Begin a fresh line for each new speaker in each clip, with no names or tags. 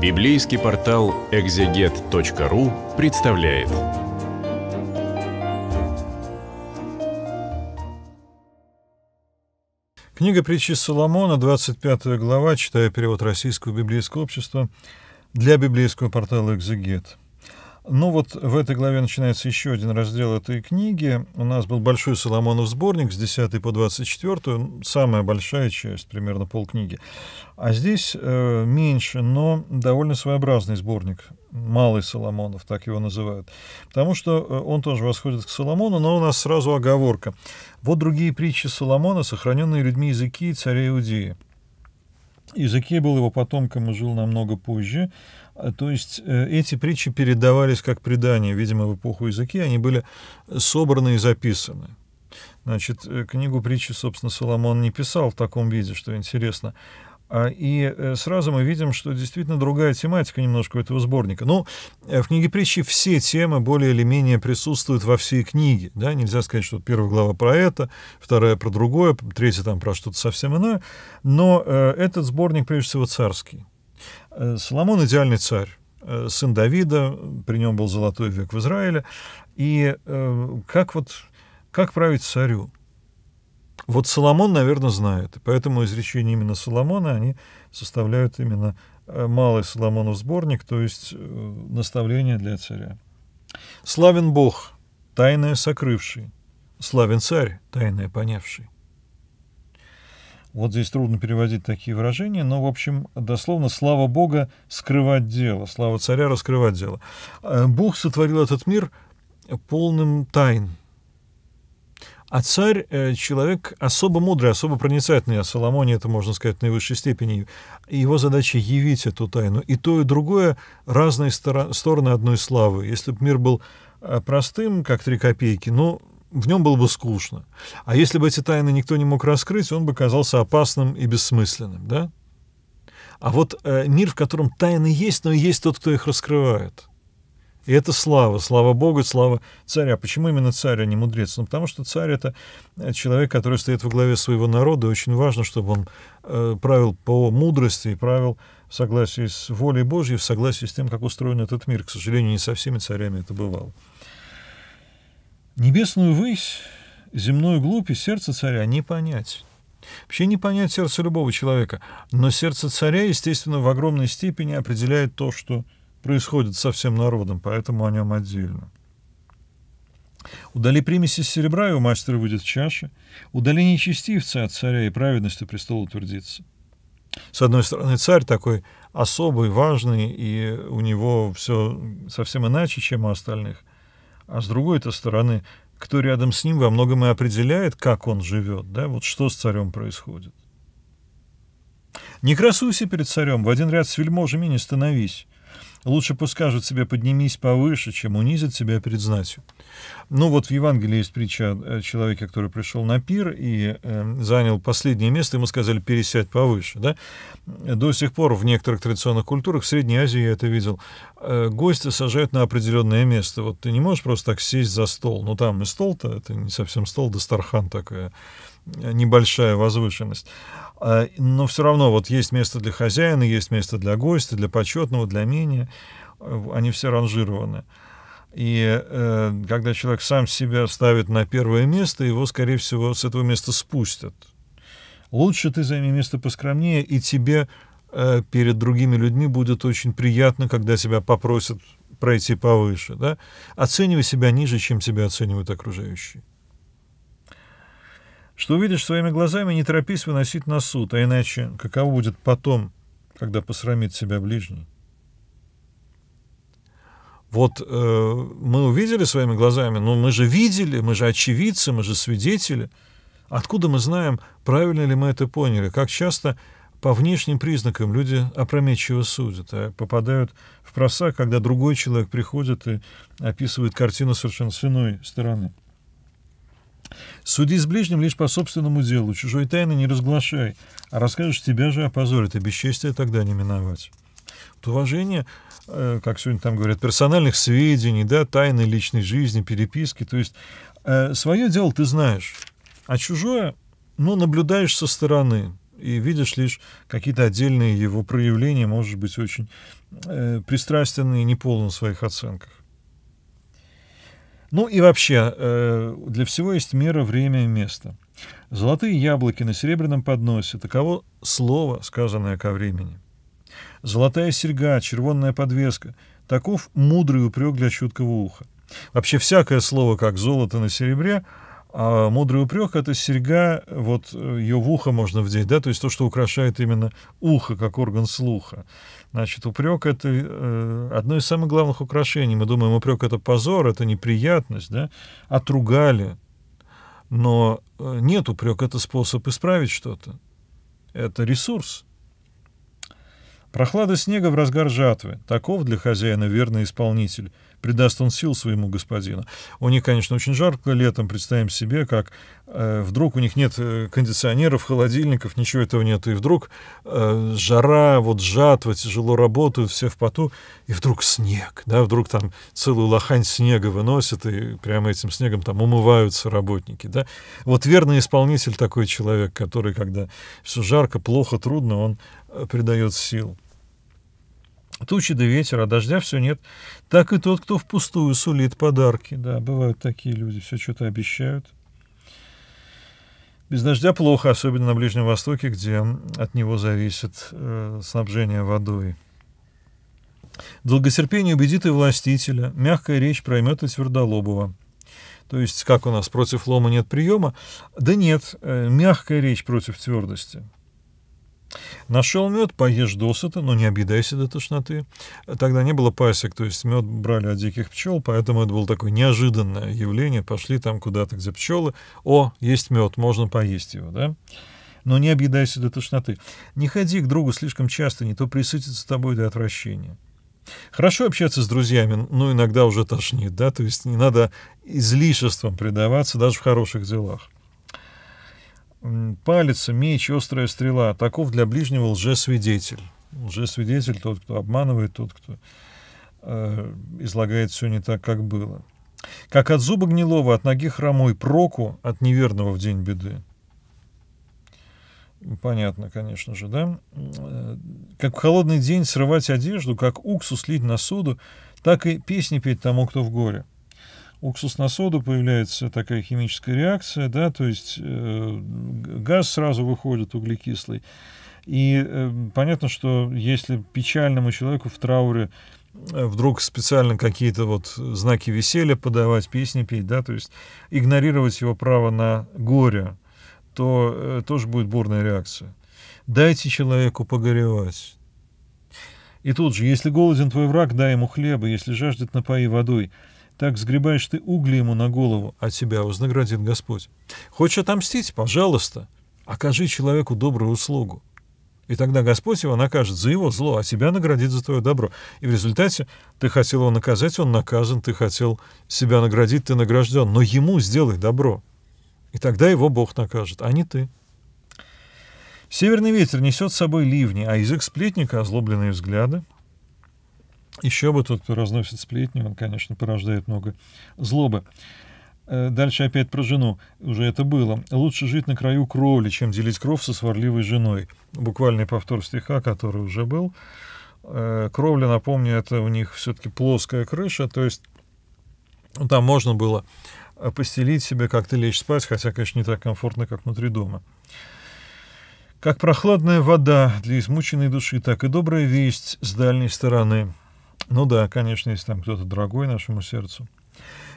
Библейский портал экзегет.ру представляет. Книга притчи Соломона, 25 глава, читая перевод Российского библейского общества для библейского портала «Экзегет». Ну вот в этой главе начинается еще один раздел этой книги. У нас был большой Соломонов сборник с 10 по 24, ну, самая большая часть, примерно полкниги. А здесь э, меньше, но довольно своеобразный сборник. Малый Соломонов, так его называют. Потому что э, он тоже восходит к Соломону, но у нас сразу оговорка. Вот другие притчи Соломона, сохраненные людьми языки царя Иудеи. Изакия был его потомком и жил намного позже. А, то есть э, эти притчи передавались как предания, видимо, в эпоху Изакия. Они были собраны и записаны. Значит, э, книгу притчи, собственно, Соломон не писал в таком виде, что интересно. А, и э, сразу мы видим, что действительно другая тематика немножко у этого сборника. Ну, э, в книге притчи все темы более или менее присутствуют во всей книге. Да? Нельзя сказать, что первая глава про это, вторая про другое, третья там про что-то совсем иное. Но э, этот сборник, прежде всего, царский. Соломон — идеальный царь сын Давида, при нем был золотой век в Израиле. И как вот, как править царю? Вот Соломон, наверное, знает. И поэтому изречения именно Соломона, они составляют именно э, малый Соломонов сборник, то есть э, наставление для царя. «Славен Бог, тайное сокрывший, славен царь, тайное понявший». Вот здесь трудно переводить такие выражения, но, в общем, дословно «слава Бога скрывать дело», «слава царя раскрывать дело». Э, Бог сотворил этот мир полным тайн, а царь э, — человек особо мудрый, особо проницательный, о а Соломоне это можно сказать в наивысшей степени. Его задача — явить эту тайну. И то, и другое — разные стороны одной славы. Если бы мир был э, простым, как три копейки, ну, в нем было бы скучно. А если бы эти тайны никто не мог раскрыть, он бы казался опасным и бессмысленным, да? А вот э, мир, в котором тайны есть, но есть тот, кто их раскрывает — и это слава, слава Богу, слава царя. А почему именно царь, а не мудрец? Ну, потому что царь — это э, человек, который стоит во главе своего народа, и очень важно, чтобы он э, правил по мудрости и правил в согласии с волей Божьей, в согласии с тем, как устроен этот мир. К сожалению, не со всеми царями это бывало. Небесную высь, земную глубь и сердце царя не понять. Вообще не понять сердце любого человека, но сердце царя, естественно, в огромной степени определяет то, что происходит со всем народом, поэтому о нем отдельно. Удали примеси серебра, и у мастера выйдет чаша. Удали нечестивца от царя, и праведностью престола утвердится. С одной стороны, царь такой особый, важный, и у него все совсем иначе, чем у остальных. А с другой-то стороны, кто рядом с ним во многом и определяет, как он живет, да, вот что с царем происходит. Не красуйся перед царем, в один ряд с вельможами не становись. Лучше пусть скажут себе «поднимись повыше», чем унизят себя перед знатью. Ну вот в Евангелии есть притча о человеке, который пришел на пир и э, занял последнее место, ему сказали «пересядь повыше». Да? До сих пор в некоторых традиционных культурах, в Средней Азии я это видел, э, гости сажают на определенное место. Вот ты не можешь просто так сесть за стол. Ну там и стол-то, это не совсем стол, да стархан такая небольшая возвышенность. А, но все равно вот есть место для хозяина, есть место для гостя, для почетного, для менее. Они все ранжированы. И э, когда человек сам себя ставит на первое место, его, скорее всего, с этого места спустят. Лучше ты займи место поскромнее, и тебе э, перед другими людьми будет очень приятно, когда тебя попросят пройти повыше. Да? Оценивай себя ниже, чем тебя оценивают окружающие что увидишь своими глазами, не торопись выносить на суд, а иначе каково будет потом, когда посрамит себя ближний? Вот э, мы увидели своими глазами, но ну, мы же видели, мы же очевидцы, мы же свидетели. Откуда мы знаем, правильно ли мы это поняли? Как часто по внешним признакам люди опрометчиво судят, а попадают в просак, когда другой человек приходит и описывает картину совершенно с иной стороны. Суди с ближним лишь по собственному делу, чужой тайны не разглашай, а расскажешь, тебя же опозорят, и бесчестие тогда не миновать. уважение, э, как сегодня там говорят, персональных сведений, да, тайны личной жизни, переписки, то есть э, свое дело ты знаешь, а чужое, ну, наблюдаешь со стороны, и видишь лишь какие-то отдельные его проявления, может быть, очень э, пристрастен и неполен в своих оценках. Ну и вообще, э, для всего есть мера, время и место. Золотые яблоки на серебряном подносе — таково слово, сказанное ко времени. Золотая серьга, червонная подвеска — таков мудрый упрек для чуткого уха. Вообще всякое слово, как золото на серебре — а мудрый упрек — это серьга, вот э, ее в ухо можно вдеть, да, то есть то, что украшает именно ухо, как орган слуха. Значит, упрек — это э, одно из самых главных украшений. Мы думаем, упрек — это позор, это неприятность, да, отругали. Но э, нет, упрек — это способ исправить что-то. Это ресурс. Прохлада снега в разгар жатвы. Таков для хозяина верный исполнитель. Придаст он сил своему господину. У них, конечно, очень жарко летом. Представим себе, как э, вдруг у них нет э, кондиционеров, холодильников, ничего этого нет. И вдруг э, жара, вот жатва, тяжело работают, все в поту. И вдруг снег. Да, вдруг там целую лохань снега выносят, и прямо этим снегом там умываются работники. Да. Вот верный исполнитель такой человек, который, когда все жарко, плохо, трудно, он придает сил. Тучи да ветер, а дождя все нет. Так и тот, кто впустую сулит подарки. Да, бывают такие люди, все что-то обещают. Без дождя плохо, особенно на Ближнем Востоке, где от него зависит э, снабжение водой. Долготерпение убедит и властителя, мягкая речь проймет и твердолобого. То есть, как у нас, против лома нет приема? Да нет, э, мягкая речь против твердости. Нашел мед, поешь досыта, но не обидайся до тошноты. Тогда не было пасек, то есть мед брали от диких пчел, поэтому это было такое неожиданное явление. Пошли там куда-то, где пчелы. О, есть мед, можно поесть его, да? Но не обидайся до тошноты. Не ходи к другу слишком часто, не то присытится тобой до отвращения. Хорошо общаться с друзьями, но иногда уже тошнит, да, то есть не надо излишеством предаваться даже в хороших делах палец, меч, острая стрела. Таков для ближнего лжесвидетель. Лжесвидетель — тот, кто обманывает, тот, кто э, излагает все не так, как было. Как от зуба гнилого, от ноги хромой, проку от неверного в день беды. Понятно, конечно же, да? Как в холодный день срывать одежду, как уксус лить на суду, так и песни петь тому, кто в горе. Уксус на соду появляется такая химическая реакция, да, то есть э, газ сразу выходит углекислый. И э, понятно, что если печальному человеку в трауре э, вдруг специально какие-то вот знаки веселья подавать, песни петь, да, то есть игнорировать его право на горе, то э, тоже будет бурная реакция. Дайте человеку погоревать. И тут же, если голоден твой враг, дай ему хлеба, если жаждет, напои водой. Так сгребаешь ты угли ему на голову, а тебя вознаградит Господь. Хочешь отомстить? Пожалуйста. Окажи человеку добрую услугу. И тогда Господь его накажет за его зло, а тебя наградит за твое добро. И в результате ты хотел его наказать, он наказан, ты хотел себя наградить, ты награжден. Но ему сделай добро. И тогда его Бог накажет, а не ты. Северный ветер несет с собой ливни, а язык сплетника — озлобленные взгляды. Еще бы тот, кто разносит сплетни, он, конечно, порождает много злобы. Э, дальше опять про жену. Уже это было. Лучше жить на краю кровли, чем делить кровь со сварливой женой. Буквальный повтор стиха, который уже был. Э, Кровля, напомню, это у них все-таки плоская крыша, то есть ну, там можно было э, постелить себе, как-то лечь спать, хотя, конечно, не так комфортно, как внутри дома. Как прохладная вода для измученной души, так и добрая весть с дальней стороны – ну да, конечно, есть там кто-то дорогой нашему сердцу.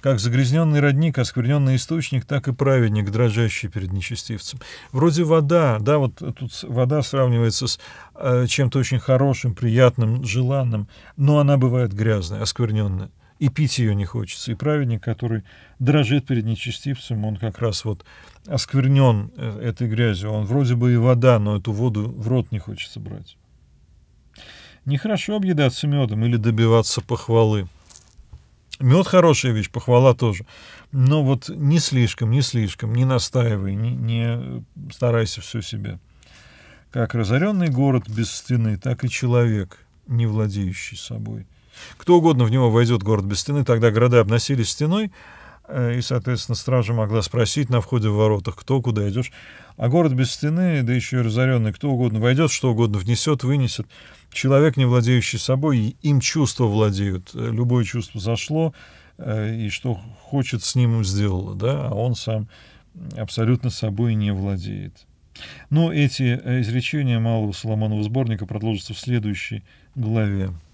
Как загрязненный родник, оскверненный источник, так и праведник, дрожащий перед нечестивцем. Вроде вода, да, вот тут вода сравнивается с э, чем-то очень хорошим, приятным, желанным, но она бывает грязная, оскверненная и пить ее не хочется. И праведник, который дрожит перед нечестивцем, он как раз вот осквернен э, этой грязью. Он вроде бы и вода, но эту воду в рот не хочется брать. Нехорошо объедаться медом или добиваться похвалы. Мед хорошая вещь, похвала тоже. Но вот не слишком, не слишком, не настаивай, не, не старайся все себе. Как разоренный город без стены, так и человек, не владеющий собой. Кто угодно в него войдет, город без стены, тогда города обносились стеной, и, соответственно, стража могла спросить на входе в воротах, кто куда идешь. А город без стены, да еще и разоренный, кто угодно войдет, что угодно внесет, вынесет. Человек, не владеющий собой, им чувства владеют. Э, любое чувство зашло, э, и что хочет с ним сделало, да, а он сам абсолютно собой не владеет. Но ну, эти э, изречения малого Соломонова сборника продолжатся в следующей главе.